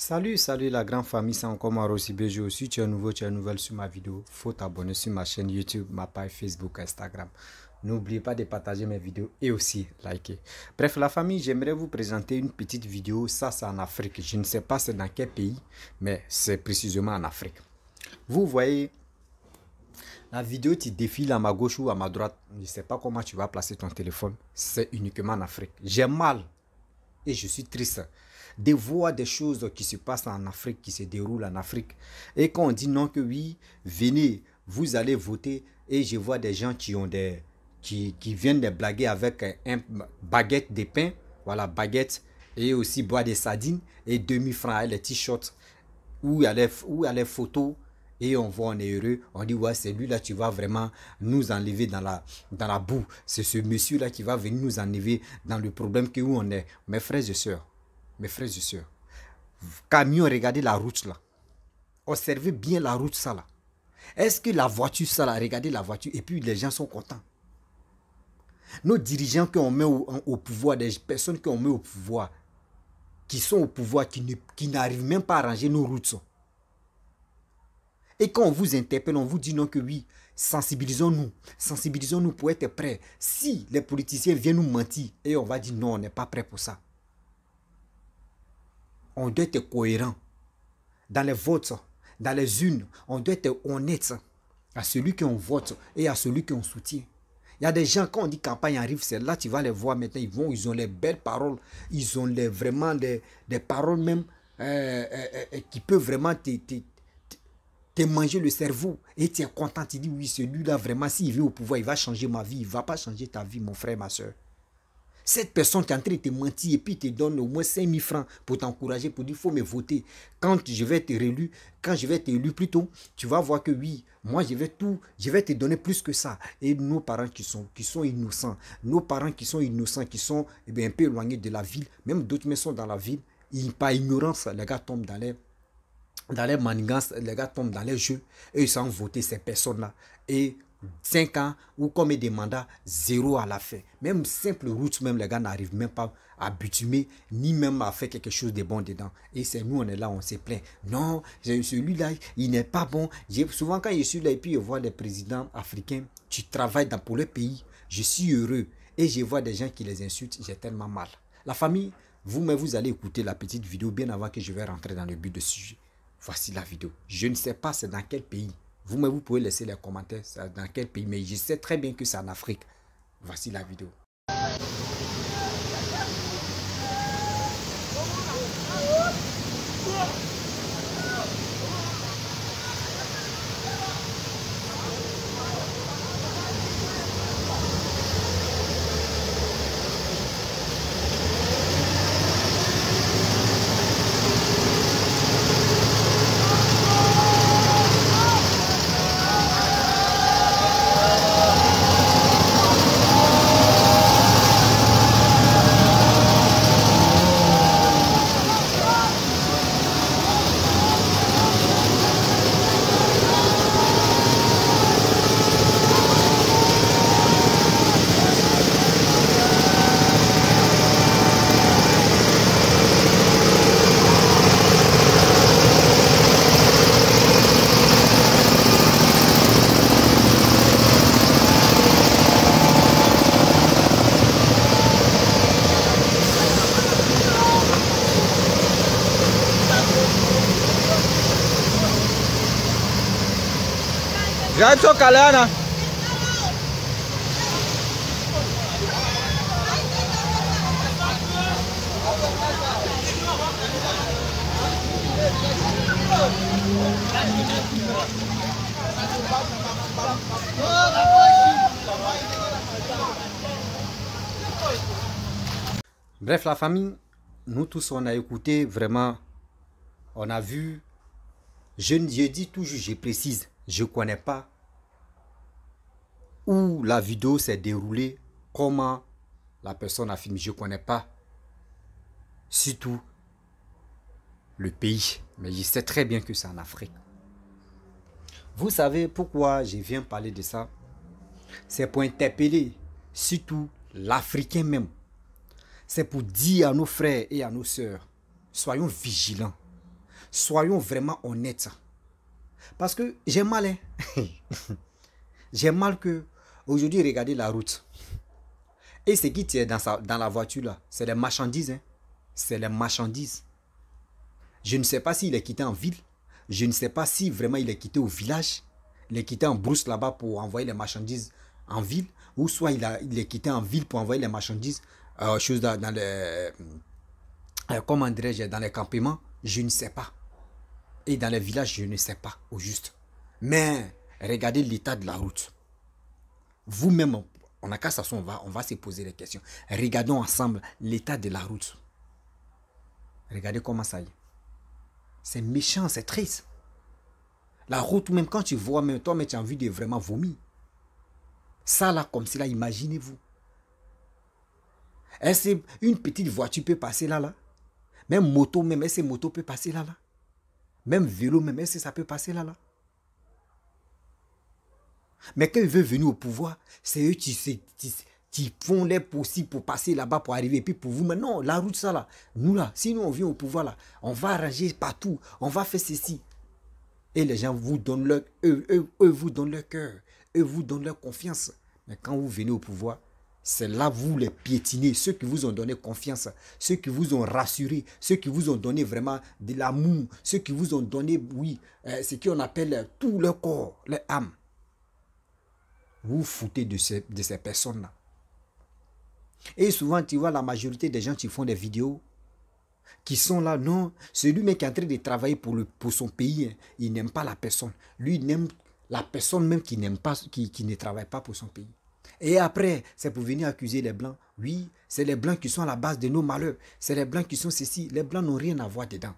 Salut, salut la grande famille, c'est encore aussi Bejo. aussi. tu es nouveau, tu es nouvelle sur ma vidéo, faut t'abonner sur ma chaîne YouTube, ma page Facebook, Instagram. N'oubliez pas de partager mes vidéos et aussi liker. Bref, la famille, j'aimerais vous présenter une petite vidéo. Ça, c'est en Afrique. Je ne sais pas c'est dans quel pays, mais c'est précisément en Afrique. Vous voyez, la vidéo, qui défile à ma gauche ou à ma droite. Je ne sais pas comment tu vas placer ton téléphone. C'est uniquement en Afrique. J'ai mal et je suis triste de voir des choses qui se passent en Afrique, qui se déroulent en Afrique. Et quand on dit non que oui, venez, vous allez voter. Et je vois des gens qui ont des... Qui, viennent de blaguer avec une baguette de pain, voilà, baguette, et aussi boire des sardines, et demi-francs, les t-shirts, où il y a les, photos et on voit, on est heureux, on dit, ouais, c'est lui-là, tu vas vraiment nous enlever dans la, dans la boue. C'est ce monsieur-là qui va venir nous enlever dans le problème que où on est. Mes frères et sœurs, mes frères et sœurs, camion, regardez la route là. Observez bien la route ça là. Est-ce que la voiture ça là, regardez la voiture et puis les gens sont contents. Nos dirigeants qu'on met au, pouvoir, des personnes qu'on met au pouvoir, qui sont au pouvoir, qui, n'arrivent même pas à ranger nos routes. Et quand on vous interpelle, on vous dit non que oui, sensibilisons-nous, sensibilisons-nous pour être prêts. Si les politiciens viennent nous mentir, et on va dire non, on n'est pas prêt pour ça on doit être cohérent. Dans les votes, dans les unes, on doit être honnête à celui qu'on vote et à celui qu'on soutient. Il y a des gens, quand on dit campagne arrive, c'est là, tu vas les voir maintenant, ils vont, ils ont les belles paroles, ils ont les, vraiment des, paroles même euh, euh, euh, qui peuvent vraiment te, te, te, manger le cerveau. Et tu es content, tu dis, oui, celui-là, vraiment, s'il veut au pouvoir, il va changer ma vie, il ne va pas changer ta vie, mon frère, ma soeur. Cette personne qui est en train de te mentir et puis te donne au moins 5000 francs pour t'encourager, pour dire il faut me voter. Quand je vais être élu, quand je vais être élu plutôt tu vas voir que oui, moi je vais tout, je vais te donner plus que ça. Et nos parents qui sont, qui sont innocents, nos parents qui sont innocents, qui sont eh bien, un peu éloignés de la ville, même d'autres maisons dans la ville, par ignorance, les gars tombent dans les dans les manigances, les gars tombent dans les jeux et ils sont voter ces personnes-là. Et 5 ans ou comme des mandats, zéro à la fin. Même simple route, même les gars n'arrivent même pas à butumer, ni même à faire quelque chose de bon dedans. Et c'est nous, on est là, on s'est plaint. Non, celui-là, il n'est pas bon. Souvent, quand je suis là et puis je vois les présidents africains, tu travailles dans, pour le pays, je suis heureux. Et je vois des gens qui les insultent, j'ai tellement mal. La famille, vous, mais vous allez écouter la petite vidéo bien avant que je vais rentrer dans le but de sujet. Voici la vidéo. Je ne sais pas c'est dans quel pays. Vous-même, vous pouvez laisser les commentaires dans quel pays. Mais je sais très bien que c'est en Afrique. Voici la vidéo. Bref, la famille, nous tous, on a écouté vraiment, on a vu, je, ne dis toujours, je précise, je ne connais pas où la vidéo s'est déroulée, comment la personne a filmé, je ne connais pas. Surtout le pays. Mais je sais très bien que c'est en Afrique. Vous savez pourquoi je viens parler de ça C'est pour interpeller surtout l'Africain même. C'est pour dire à nos frères et à nos soeurs. soyons vigilants. Soyons vraiment honnêtes. Parce que j'ai mal. Hein. j'ai mal que Aujourd'hui, regardez la route. Et ce qui tient dans, sa, dans la voiture là, c'est les marchandises. Hein? C'est les marchandises. Je ne sais pas s'il est quitté en ville. Je ne sais pas si vraiment il est quitté au village. Il est quitté en brousse là-bas pour envoyer les marchandises en ville. Ou soit il, a, il est quitté en ville pour envoyer les marchandises euh, dans, les... Euh, comment je Dans les campements. Je ne sais pas. Et dans les villages, je ne sais pas au juste. Mais regardez l'état de la route vous-même, on a qu'à ça, on va, on va se poser des questions. Regardons ensemble l'état de la route. Regardez comment ça y est. C'est méchant, c'est triste. La route, même quand tu vois, même toi, mais tu as envie de vraiment vomir. Ça là, comme cela, imaginez-vous. Est-ce une petite voiture peut passer là, là? Même moto, même, est-ce moto peut passer là, là? Même vélo, même, est-ce ça peut passer là, là? Mais quand ils veulent venir au pouvoir, c'est eux qui, font les possibles pour passer là-bas, pour arriver. Et puis pour vous, maintenant, la route, ça là, nous là, si nous on vient au pouvoir là, on va arranger partout, on va faire ceci. Et les gens vous donnent leur, eux, vous donnent leur cœur, eux vous donnent leur confiance. Mais quand vous venez au pouvoir, c'est là vous les piétinez, ceux qui vous ont donné confiance, ceux qui vous ont rassuré, ceux qui vous ont donné vraiment de l'amour, ceux qui vous ont donné, oui, euh, ce qu'on appelle euh, tout leur corps, leur âme vous foutez de ces, de ces personnes-là. Et souvent, tu vois, la majorité des gens qui font des vidéos, qui sont là, non, celui même qui est en train de travailler pour, le, pour son pays, hein, il n'aime pas la personne. Lui, il n'aime la personne même qui, n'aime pas, qui ne travaille pas pour son pays. Et après, c'est pour venir accuser les Blancs. Oui, c'est les Blancs qui sont à la base de nos malheurs. C'est les Blancs qui sont ceci. Les Blancs n'ont rien à voir dedans.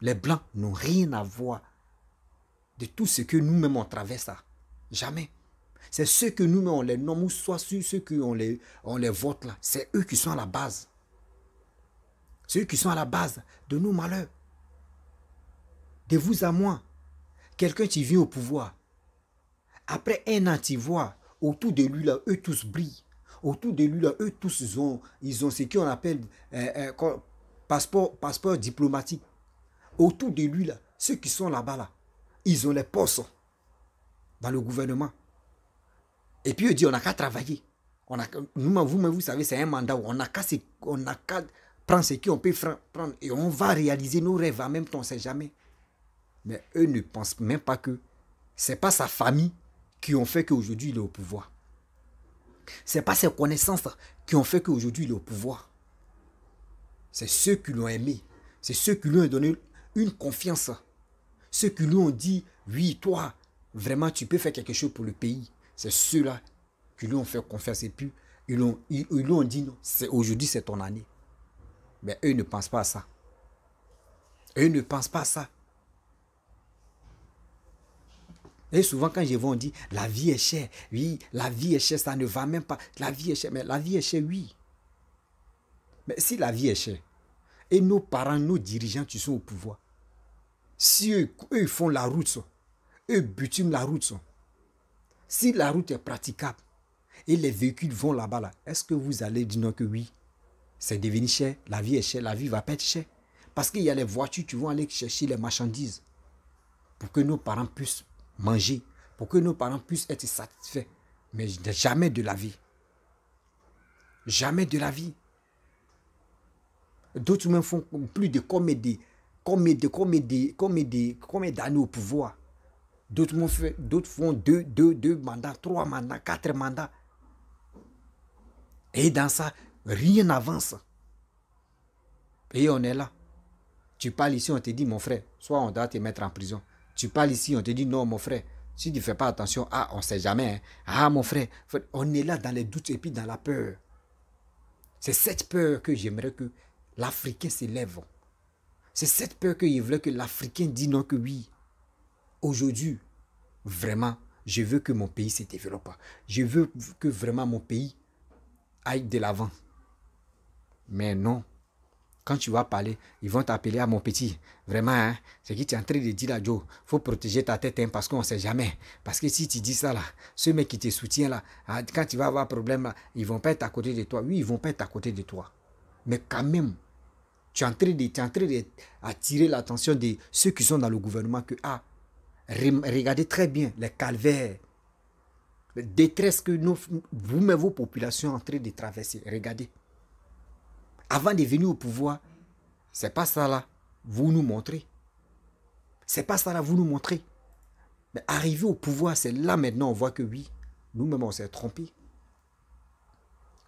Les Blancs n'ont rien à voir de tout ce que nous-mêmes on traverse. Jamais. C'est ceux que nous les nomme ou soit ceux qu'on les, on les vote là. C'est eux qui sont à la base. Ceux qui sont à la base de nos malheurs. De vous à moi, quelqu'un qui vient au pouvoir. Après un an, tu vois, autour de lui là, eux tous brillent. Autour de lui là, eux tous ils ont, ils ont ce qu'on appelle euh, euh, passeport, passeport diplomatique. Autour de lui là, ceux qui sont là-bas là, ils ont les postes dans le gouvernement. Et puis eux dit, on n'a qu'à travailler. On a, nous, vous, vous savez, c'est un mandat où on n'a qu'à prendre ce qu'on peut prendre et on va réaliser nos rêves en même temps, on ne sait jamais. Mais eux ne pensent même pas que c'est pas sa famille qui ont fait qu'aujourd'hui il est au pouvoir. C'est pas ses connaissances hein, qui ont fait qu'aujourd'hui il est au pouvoir. C'est ceux qui l'ont aimé. C'est ceux qui lui ont donné une confiance. Hein. Ceux qui lui ont dit, oui, toi, vraiment, tu peux faire quelque chose pour le pays. C'est ceux-là qui lui ont fait confiance et puis ils, lui ont, dit non, c'est aujourd'hui, c'est ton année. Mais eux ne pensent pas à ça. Eux ne pensent pas à ça. Et souvent, quand je vois, on dit la vie est chère. Oui, la vie est chère, ça ne va même pas. La vie est chère, mais la vie est chère, oui. Mais si la vie est chère, et nos parents, nos dirigeants tu sont au pouvoir, si eux, eux font la route, eux butinent la route, si la route est praticable et les véhicules vont là-bas, là, bas est ce que vous allez dire non que oui, c'est devenu cher, la vie est chère, la vie va pas être chère Parce qu'il y a les voitures qui vont aller chercher les marchandises pour que nos parents puissent manger, pour que nos parents puissent être satisfaits. Mais jamais de la vie. Jamais de la vie. D'autres même font plus de comédie, comédie, comédie, comédie, comédie d'années au pouvoir. D'autres font deux, deux, deux mandats, trois mandats, quatre mandats. Et dans ça, rien n'avance. Et on est là. Tu parles ici, on te dit, mon frère, soit on doit te mettre en prison. Tu parles ici, on te dit, non, mon frère. Si tu ne fais pas attention, ah, on ne sait jamais. Hein. Ah, mon frère, on est là dans les doutes et puis dans la peur. C'est cette peur que j'aimerais que l'Africain s'élève. C'est cette peur que je voulais que l'Africain dise non que oui. Aujourd'hui, vraiment, je veux que mon pays se développe. Je veux que vraiment mon pays aille de l'avant. Mais non. Quand tu vas parler, ils vont t'appeler à mon petit. Vraiment, hein. C'est ce que tu es en train de dire là, Joe, faut protéger ta tête hein, parce qu'on ne sait jamais. Parce que si tu dis ça là, ce mec qui te soutient, là, ah, quand tu vas avoir problème là, ils vont pas être à côté de toi. Oui, ils ne vont pas être à côté de toi. Mais quand même, tu es en train d'attirer l'attention de ceux qui sont dans le gouvernement que, ah, Regardez très bien les calvaires, les détresse que nous, vous, mais vos populations sont en train de traverser. Regardez. Avant de venir au pouvoir, c'est pas ça là, vous nous montrez. C'est pas ça là, vous nous montrez. Mais arrivé au pouvoir, c'est là maintenant on voit que oui, nous-mêmes on s'est trompé.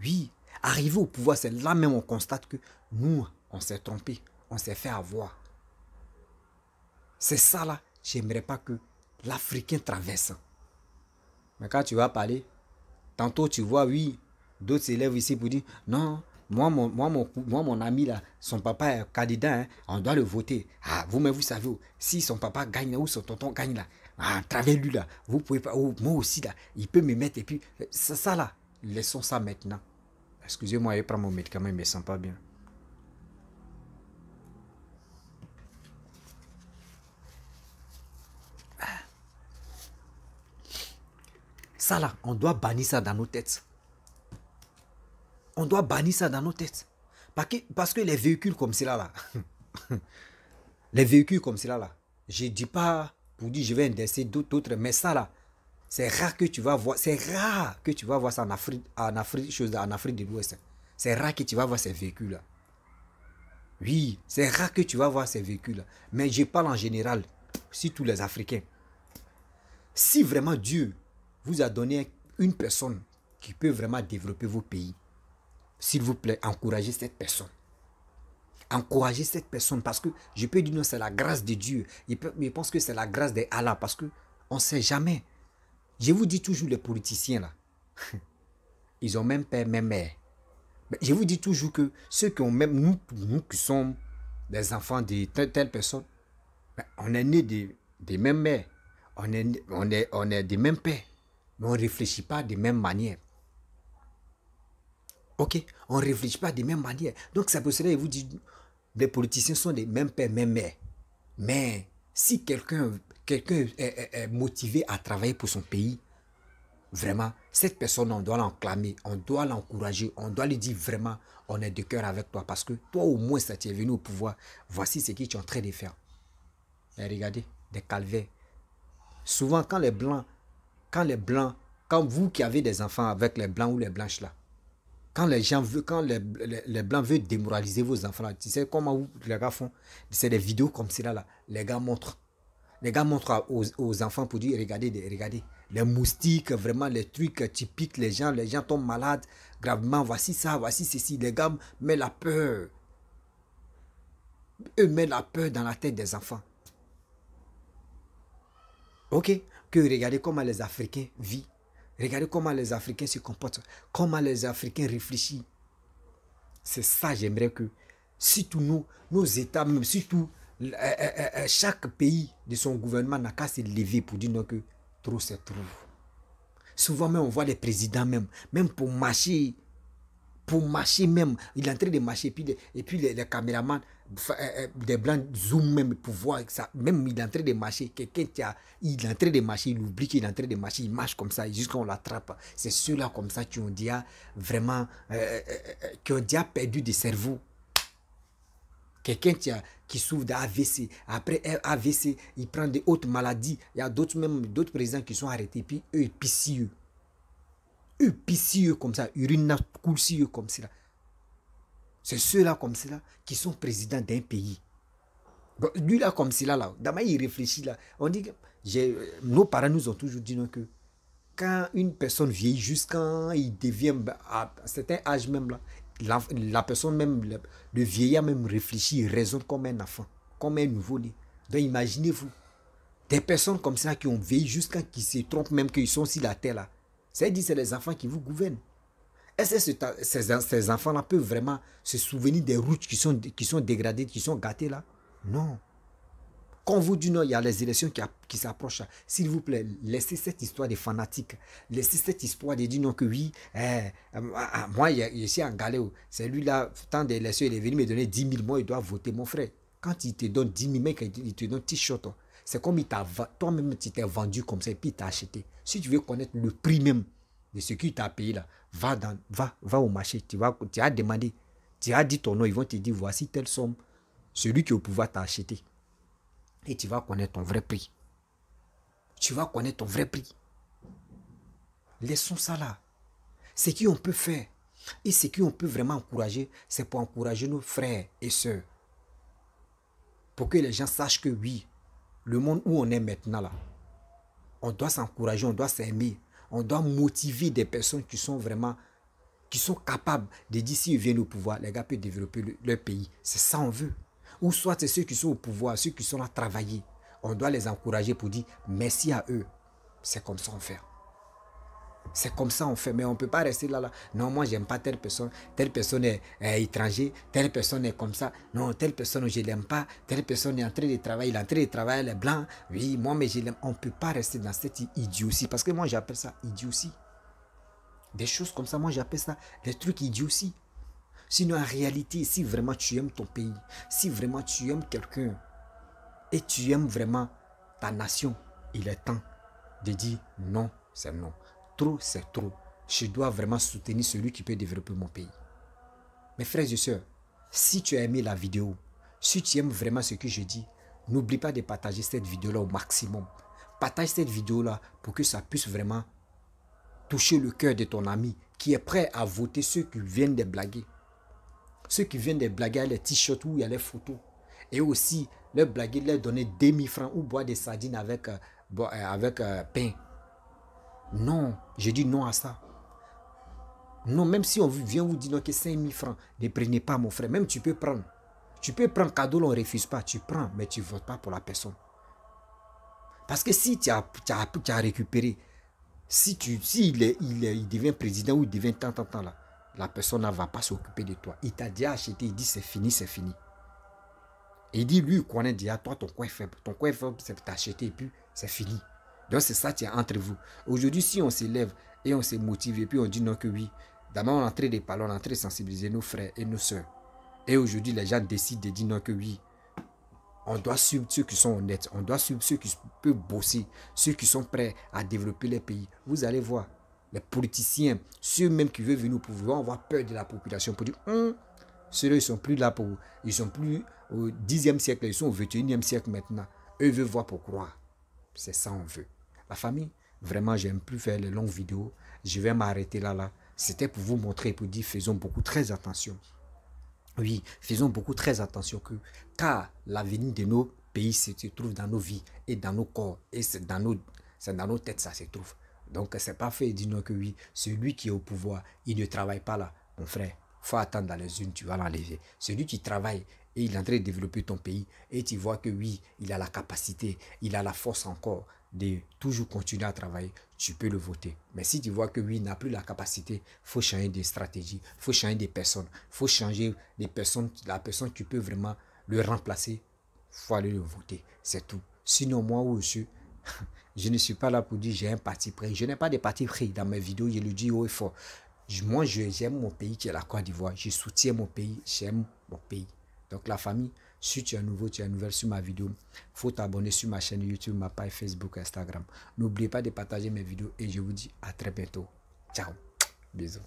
Oui, arrivé au pouvoir, c'est là même on constate que nous, on s'est trompé, on s'est fait avoir. C'est ça là j'aimerais pas que l'Africain traverse. Mais quand tu vas parler, tantôt tu vois, oui, d'autres élèves ici pour dire, non, moi mon, moi, moi, mon ami, là, son papa est candidat, hein, on doit le voter. Ah, vous, mais vous savez, oh, si son papa gagne ou son tonton gagne là, à travers lui là, vous pouvez pas, oh, moi aussi là, il peut me mettre et puis, euh, ça, ça là, laissons ça maintenant. Excusez-moi, je prends mon médicament, il me sent pas bien. Ça là, on doit bannir ça dans nos têtes. On doit bannir ça dans nos têtes. Parce que, parce que les véhicules comme cela là, les véhicules comme cela là, je ne dis pas pour dire je vais indexer d'autres, mais ça là, c'est rare que tu vas voir, c'est rare que tu vas voir ça en Afrique, en Afrique, en Afrique de l'Ouest. C'est rare que tu vas voir ces véhicules là. Oui, c'est rare que tu vas voir ces véhicules là. Mais je parle en général, si tous les Africains. Si vraiment Dieu vous a donné une personne qui peut vraiment développer vos pays. S'il vous plaît, encouragez cette personne. Encouragez cette personne parce que je peux dire non, c'est la grâce de Dieu. Je, pense que c'est la grâce des Allah parce qu'on ne sait jamais. Je vous dis toujours, les politiciens là, ils ont même père, même mère. je vous dis toujours que ceux qui ont même, nous, nous qui sommes des enfants de telle, telle personne, ben, on est nés des, mêmes mères, on est, on est, on est des mêmes pères mais on ne réfléchit pas de même manière. Ok, on ne réfléchit pas de même manière. Donc ça peut se cela vous dit, les politiciens sont des mêmes pères, mêmes mères. Mais si quelqu'un quelqu'un est, motivé à travailler pour son pays, vraiment, cette personne, on doit l'enclamer, on doit l'encourager, on doit lui dire vraiment, on est de cœur avec toi parce que toi au moins, ça es venu au pouvoir. Voici ce qui tu es en train de faire. Eh, regardez, des calvaires. Souvent, quand les Blancs quand les blancs, quand vous qui avez des enfants avec les blancs ou les blanches là, quand les gens veulent, quand les, blancs veulent démoraliser vos enfants tu sais comment vous, les gars font C'est des vidéos comme cela là. Les gars montrent. Les gars montrent aux, aux enfants pour dire regardez, regardez. Les moustiques, vraiment les trucs typiques, les gens, les gens tombent malades gravement. Voici ça, voici ceci. Les gars mettent la peur. Eux mettent la peur dans la tête des enfants. Ok que regardez comment les Africains vivent, regardez comment les Africains se comportent, comment les Africains réfléchissent. C'est ça, j'aimerais que, surtout nous, nos États, même surtout euh, euh, euh, chaque pays de son gouvernement n'a qu'à se lever pour dire non que trop c'est trop. Souvent même, on voit les présidents même, même pour marcher, pour marcher même, il est en train de marcher, et puis les caméramans, eh, eh, des blancs zoom même pour voir ça. Même il est en train de marcher. Quelqu'un il est en train de marcher, il oublie qu'il est en train de marcher, il marche comme ça jusqu'à on l'attrape. C'est ceux-là comme ça qui ont déjà vraiment, euh, euh, euh, qui ont déjà perdu des cerveaux. Quelqu'un qui, qui souffre d'AVC, après eh, AVC, il prend des autres maladies. Il y a d'autres même d'autres présidents qui sont arrêtés, puis eux, ils Eux, pissent comme ça, urine coule comme cela c'est ceux-là comme cela qui sont présidents d'un pays. lui là comme cela, là, il réfléchit là. On dit que nos parents nous ont toujours dit que quand une personne vieillit jusqu'à il devient bah, à un certain âge même là, la, personne même, le, vieillard même réfléchit, raison raisonne comme un enfant, comme un nouveau-né. Donc imaginez-vous, des personnes comme cela qui ont vieilli jusqu'à qui se trompent même qu'ils sont sur la terre là. C'est dit c'est les enfants qui vous gouvernent. Est-ce que ces, enfants-là peuvent vraiment se souvenir des routes qui sont, qui sont dégradées, qui sont gâtées là Non. Quand vous dites non, il y a les élections qui, s'approchent. S'il vous plaît, laissez cette histoire des fanatiques. Laissez cette histoire de dire non que oui, hein, moi je suis en Galéo. Celui-là, tant d'élections, il est venu me donner 10 000 mois, il doit voter mon frère. Quand il te donne 10 000 mois, il te donne t-shirt. Oh. C'est comme il toi-même, tu t'es vendu comme ça et puis il t'a acheté. Si tu veux connaître le prix même et ce qui t'a payé là, va, dans, va, va au marché, tu, vas, tu as demandé, tu as dit ton nom, ils vont te dire voici telle somme, celui qui au pouvoir t'a Et tu vas connaître ton vrai prix. Tu vas connaître ton vrai prix. Laissons ça là. Ce qu'on peut faire et ce qu'on peut vraiment encourager, c'est pour encourager nos frères et sœurs. Pour que les gens sachent que oui, le monde où on est maintenant là, on doit s'encourager, on doit s'aimer, on doit motiver des personnes qui sont vraiment qui sont capables de dire s'ils viennent au pouvoir, les gars peuvent développer le, leur pays. C'est ça on veut. Ou soit c'est ceux qui sont au pouvoir, ceux qui sont là travailler. On doit les encourager pour dire merci à eux. C'est comme ça on fait. C'est comme ça on fait, mais on ne peut pas rester là, là. Non, moi, je n'aime pas telle personne. Telle personne est, euh, étrangère. Telle personne est comme ça. Non, telle personne, je ne l'aime pas. Telle personne est en train de travailler. Il est en train de travailler, elle est blanc. Oui, moi, mais je l'aime. On ne peut pas rester dans cette idiotie. Parce que moi, j'appelle ça idiotie. Des choses comme ça, moi, j'appelle ça des trucs idiotie. Sinon, en réalité, si vraiment tu aimes ton pays, si vraiment tu aimes quelqu'un et tu aimes vraiment ta nation, il est temps de dire non, c'est non. Trop, c'est trop. Je dois vraiment soutenir celui qui peut développer mon pays. Mes frères et sœurs, si tu as aimé la vidéo, si tu aimes vraiment ce que je dis, n'oublie pas de partager cette vidéo-là au maximum. Partage cette vidéo-là pour que ça puisse vraiment toucher le cœur de ton ami qui est prêt à voter ceux qui viennent de blaguer. Ceux qui viennent de blaguer à les t-shirts ou a les photos. Et aussi, leur blaguer, leur donner demi francs ou boire des sardines avec, euh, euh, avec euh, pain. Non, j'ai dit non à ça. Non, même si on vient vous dire que 5 000 francs, ne prenez pas mon frère. Même tu peux prendre. Tu peux prendre cadeau, on ne refuse pas. Tu prends, mais tu ne votes pas pour la personne. Parce que si tu as, récupéré, si il, devient président ou il devient tant, tant, tant là, la personne ne va pas s'occuper de toi. Il t'a déjà acheté, il dit c'est fini, c'est fini. il dit, lui, il connaît déjà, toi, ton coin est faible. Ton coin faible, c'est acheté et puis c'est fini. Donc c'est ça qui est entre vous. Aujourd'hui, si on s'élève et on s'est motivé, et puis on dit non que oui, d'abord on est en train de on est en train sensibiliser nos frères et nos soeurs. Et aujourd'hui, les gens décident de dire non que oui. On doit suivre ceux qui sont honnêtes, on doit suivre ceux qui peuvent bosser, ceux qui sont prêts à développer les pays. Vous allez voir, les politiciens, ceux même qui veulent venir au pouvoir, avoir peur de la population pour dire, hum, ceux-là, ils sont plus là pour... Ils sont plus au 10e siècle, ils sont au 21e siècle maintenant. Eux veulent voir pour croire. C'est ça on veut. La famille, vraiment, j'aime plus faire les longues vidéos. Je vais m'arrêter là, là. C'était pour vous montrer, pour dire, faisons beaucoup très attention. Oui, faisons beaucoup très attention que, car l'avenir de nos pays se trouve dans nos vies et dans nos corps et c'est dans nos, c'est dans nos têtes ça se trouve. Donc c'est pas fait dis-nous que oui, celui qui est au pouvoir, il ne travaille pas là, mon frère. Faut attendre dans les unes, tu vas l'enlever. Celui qui travaille et il est en train de développer ton pays et tu vois que oui, il a la capacité, il a la force encore de toujours continuer à travailler, tu peux le voter. Mais si tu vois que lui n'a plus la capacité, faut changer de stratégie, faut changer de personne, faut changer les personnes, la personne qui peut vraiment le remplacer, faut aller le voter, c'est tout. Sinon moi je je ne suis pas là pour dire j'ai un parti pris. Je n'ai pas de parti pris dans mes vidéos, je le dis haut et fort. Moi, j'aime mon pays qui est la Côte d'Ivoire. Je soutiens mon pays, j'aime mon pays. Donc la famille, si tu es nouveau, tu es nouvelle sur ma vidéo, faut t'abonner sur ma chaîne YouTube, ma page Facebook, Instagram. N'oubliez pas de partager mes vidéos et je vous dis à très bientôt. Ciao. Bisous.